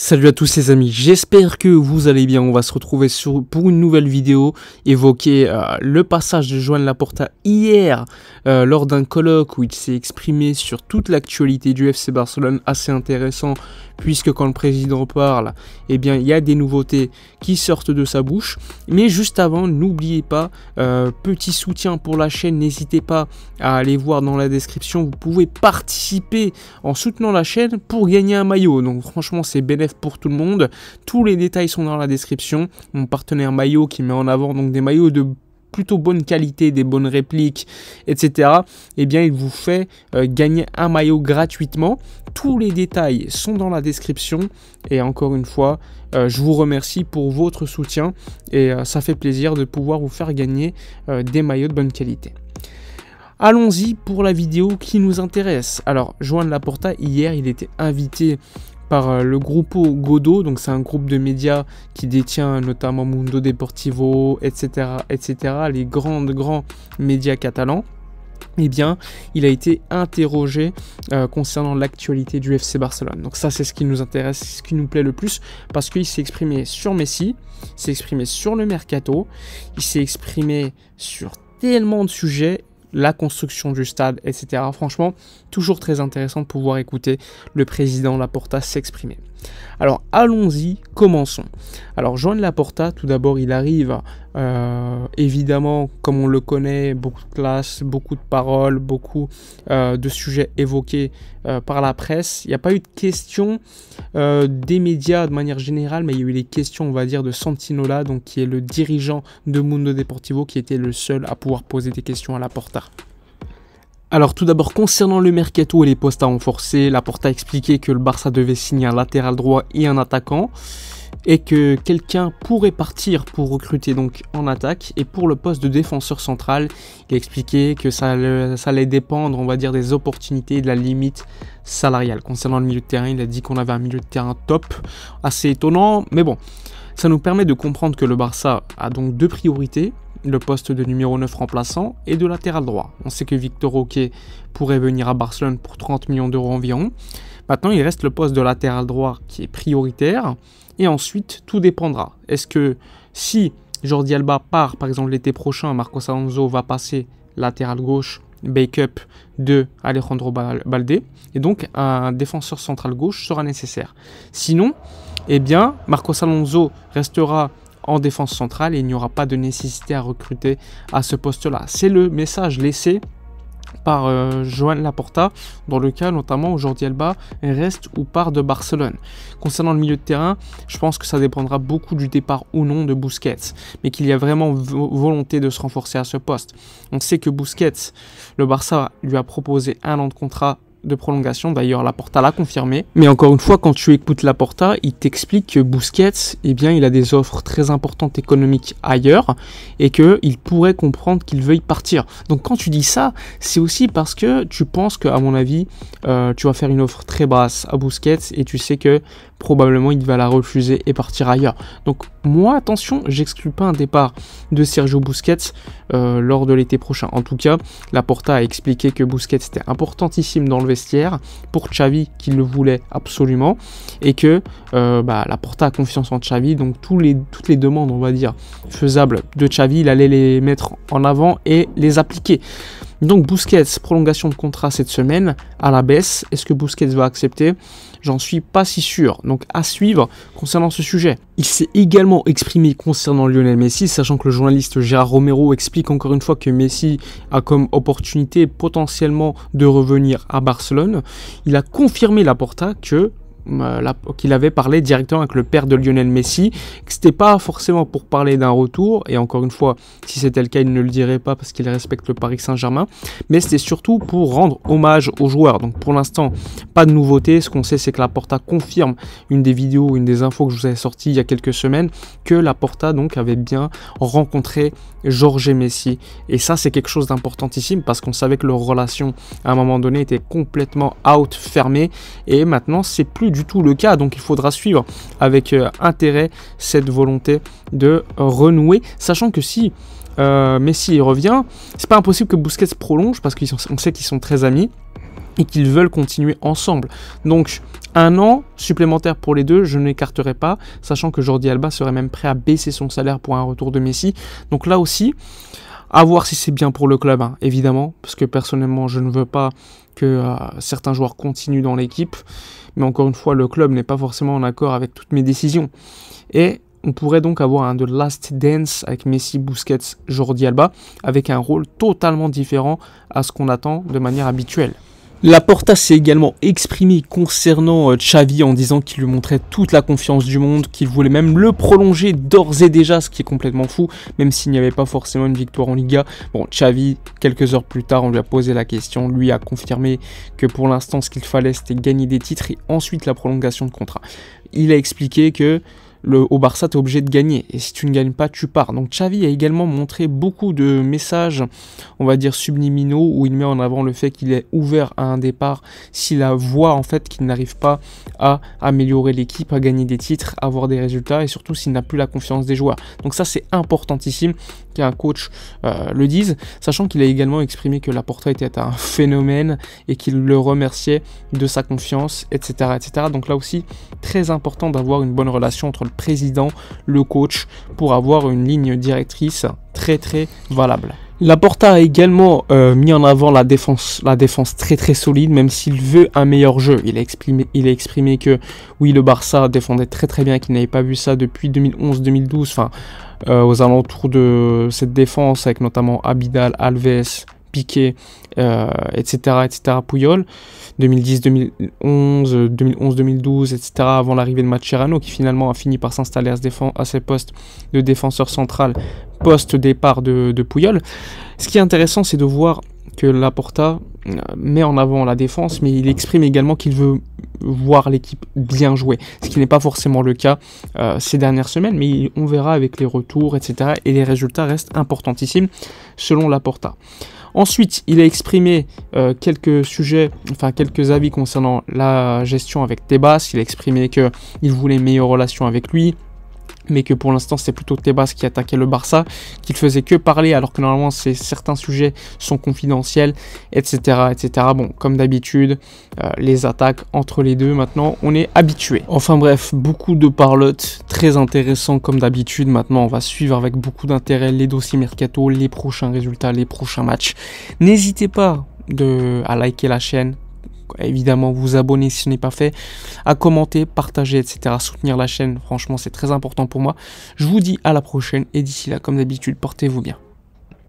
Salut à tous les amis, j'espère que vous allez bien, on va se retrouver sur, pour une nouvelle vidéo évoquer euh, le passage de Joan Laporta hier euh, lors d'un colloque où il s'est exprimé sur toute l'actualité du FC Barcelone, assez intéressant puisque quand le président parle, eh bien il y a des nouveautés qui sortent de sa bouche. Mais juste avant, n'oubliez pas, euh, petit soutien pour la chaîne, n'hésitez pas à aller voir dans la description, vous pouvez participer en soutenant la chaîne pour gagner un maillot, donc franchement c'est bénéfique pour tout le monde. Tous les détails sont dans la description. Mon partenaire maillot qui met en avant donc des maillots de plutôt bonne qualité, des bonnes répliques, etc., et eh bien, il vous fait euh, gagner un maillot gratuitement. Tous les détails sont dans la description. Et encore une fois, euh, je vous remercie pour votre soutien et euh, ça fait plaisir de pouvoir vous faire gagner des maillots de bonne qualité. Allons-y pour la vidéo qui nous intéresse. Alors, Joan Laporta, hier, il était invité par euh, le Grupo Godo, donc c'est un groupe de médias qui détient notamment Mundo Deportivo, etc., etc., les grands, grands médias catalans. Eh bien, il a été interrogé euh, concernant l'actualité du FC Barcelone. Donc ça, c'est ce qui nous intéresse, ce qui nous plaît le plus, parce qu'il s'est exprimé sur Messi, s'est exprimé sur le mercato, il s'est exprimé sur tellement de sujets la construction du stade, etc. Franchement, toujours très intéressant de pouvoir écouter le président Laporta s'exprimer. Alors allons-y, commençons. Alors Joan Laporta, tout d'abord, il arrive, euh, évidemment, comme on le connaît, beaucoup de classes, beaucoup de paroles, beaucoup euh, de sujets évoqués euh, par la presse. Il n'y a pas eu de questions des médias de manière générale, mais il y a eu les questions, on va dire, de Santinola, donc qui est le dirigeant de Mundo Deportivo, qui était le seul à pouvoir poser des questions à Laporta. Alors tout d'abord concernant le mercato et les postes à renforcer, Laporta a expliqué que le Barça devait signer un latéral droit et un attaquant et que quelqu'un pourrait partir pour recruter donc en attaque et pour le poste de défenseur central, il a expliqué que ça, allait dépendre on va dire des opportunités et de la limite salariale. Concernant le milieu de terrain, il a dit qu'on avait un milieu de terrain top, assez étonnant mais bon, ça nous permet de comprendre que le Barça a donc deux priorités le poste de numéro 9 remplaçant et de latéral droit. On sait que Victor Roquet pourrait venir à Barcelone pour 30 millions d'euros environ. Maintenant, il reste le poste de latéral droit qui est prioritaire. Et ensuite, tout dépendra. Est-ce que si Jordi Alba part, par exemple, l'été prochain, Marcos Alonso va passer latéral gauche, backup de Alejandro Balde. Et donc, un défenseur central gauche sera nécessaire. Sinon, eh bien, Marcos Alonso restera en défense centrale et il n'y aura pas de nécessité à recruter à ce poste-là. C'est le message laissé par euh, Joan Laporta, dans le cas notamment où Jordi Alba reste ou part de Barcelone. Concernant le milieu de terrain, je pense que ça dépendra beaucoup du départ ou non de Busquets, mais qu'il y a vraiment volonté de se renforcer à ce poste. On sait que Busquets, le Barça lui a proposé un an de contrat de prolongation. D'ailleurs, la Porta l'a confirmé. Mais encore une fois, quand tu écoutes la Porta, il t'explique que Busquets, eh bien, il a des offres très importantes économiques ailleurs et qu'il pourrait comprendre qu'il veuille partir. Donc quand tu dis ça, c'est aussi parce que tu penses que, à mon avis, euh, tu vas faire une offre très basse à Busquets et tu sais que probablement il va la refuser et partir ailleurs. Donc moi, attention, j'exclus pas un départ de Sergio Busquets euh, lors de l'été prochain. En tout cas, Laporta a expliqué que Busquets était importantissime dans le vestiaire pour Xavi qu'il le voulait absolument et que euh, bah, Laporta a confiance en Xavi. Donc tous les, toutes les demandes, on va dire, faisables de Xavi, il allait les mettre en avant et les appliquer. Donc Busquets, prolongation de contrat cette semaine à la baisse. Est-ce que Busquets va accepter J'en suis pas si sûr. Donc à suivre concernant ce sujet. Il s'est également exprimé concernant Lionel Messi, sachant que le journaliste Gérard Romero explique encore une fois que Messi a comme opportunité potentiellement de revenir à Barcelone. Il a confirmé porta que euh, qu'il avait parlé directement avec le père de Lionel Messi, que c'était pas forcément pour parler d'un retour, et encore une fois, si c'était le cas, il ne le dirait pas parce qu'il respecte le Paris Saint-Germain, mais c'était surtout pour rendre hommage aux joueurs. Donc pour l'instant, pas de nouveauté. Ce qu'on sait, c'est que la Porta confirme une des vidéos, une des infos que je vous avais sorties il y a quelques semaines, que la Porta donc avait bien rencontré Jorge Messi. Et ça, c'est quelque chose d'importantissime parce qu'on savait que leur relation à un moment donné était complètement out, fermée, et maintenant c'est plus du tout le cas. Donc il faudra suivre avec euh, intérêt cette volonté de renouer, sachant que si euh, Messi revient, c'est pas impossible que se prolonge parce qu'on sait qu'ils sont très amis et qu'ils veulent continuer ensemble. Donc un an supplémentaire pour les deux, je n'écarterai pas, sachant que Jordi Alba serait même prêt à baisser son salaire pour un retour de Messi. Donc là aussi, a voir si c'est bien pour le club, hein, évidemment, parce que personnellement, je ne veux pas que euh, certains joueurs continuent dans l'équipe. Mais encore une fois, le club n'est pas forcément en accord avec toutes mes décisions. Et on pourrait donc avoir un The Last Dance avec Messi, Busquets, Jordi Alba, avec un rôle totalement différent à ce qu'on attend de manière habituelle. Porta s'est également exprimé concernant euh, Xavi en disant qu'il lui montrait toute la confiance du monde, qu'il voulait même le prolonger d'ores et déjà, ce qui est complètement fou, même s'il n'y avait pas forcément une victoire en Liga. Bon, Xavi, quelques heures plus tard, on lui a posé la question, lui a confirmé que pour l'instant, ce qu'il fallait, c'était gagner des titres et ensuite la prolongation de contrat. Il a expliqué que au Barça, tu obligé de gagner. Et si tu ne gagnes pas, tu pars. Donc Xavi a également montré beaucoup de messages, on va dire subliminaux, où il met en avant le fait qu'il est ouvert à un départ s'il la voit en fait qu'il n'arrive pas à améliorer l'équipe, à gagner des titres, à avoir des résultats et surtout s'il n'a plus la confiance des joueurs. Donc ça c'est importantissime qu'un coach euh, le dise, sachant qu'il a également exprimé que la portrait était un phénomène et qu'il le remerciait de sa confiance, etc., etc. Donc là aussi très important d'avoir une bonne relation entre président, le coach, pour avoir une ligne directrice très très valable. Laporta a également euh, mis en avant la défense, la défense très très solide, même s'il veut un meilleur jeu. Il a exprimé, il a exprimé que oui, le Barça défendait très très bien, qu'il n'avait pas vu ça depuis 2011-2012, enfin euh, aux alentours de cette défense avec notamment Abidal, Alves, Piqué, etc., euh, etc., Puyol, 2010, 2011, 2011, 2012, etc., avant l'arrivée de Macerano, qui finalement a fini par s'installer à, à ses postes de défenseur central post-départ de, de, Puyol. Ce qui est intéressant, c'est de voir que Laporta euh, met en avant la défense, mais il exprime également qu'il veut voir l'équipe bien jouer, ce qui n'est pas forcément le cas euh, ces dernières semaines, mais on verra avec les retours, etc., et les résultats restent importantissimes selon Laporta. Ensuite, il a exprimé euh, quelques sujets, enfin quelques avis concernant la gestion avec Tebas. Il a exprimé qu'il voulait une meilleure relation avec lui, mais que pour l'instant c'est plutôt Tebas qui attaquait le Barça, qu'il faisait que parler alors que normalement certains sujets sont confidentiels, etc. Bon, comme d'habitude, euh, les attaques entre les deux maintenant, on est habitué. Enfin bref, beaucoup de parlotes, très intéressant comme d'habitude. Maintenant, on va suivre avec beaucoup d'intérêt les dossiers mercato, les prochains résultats, les prochains matchs. N'hésitez pas de, à liker la chaîne, évidemment vous abonner si ce n'est pas fait, à commenter, partager, etc. Soutenir la chaîne, franchement c'est très important pour moi. Je vous dis à la prochaine et d'ici là, comme d'habitude, portez-vous bien.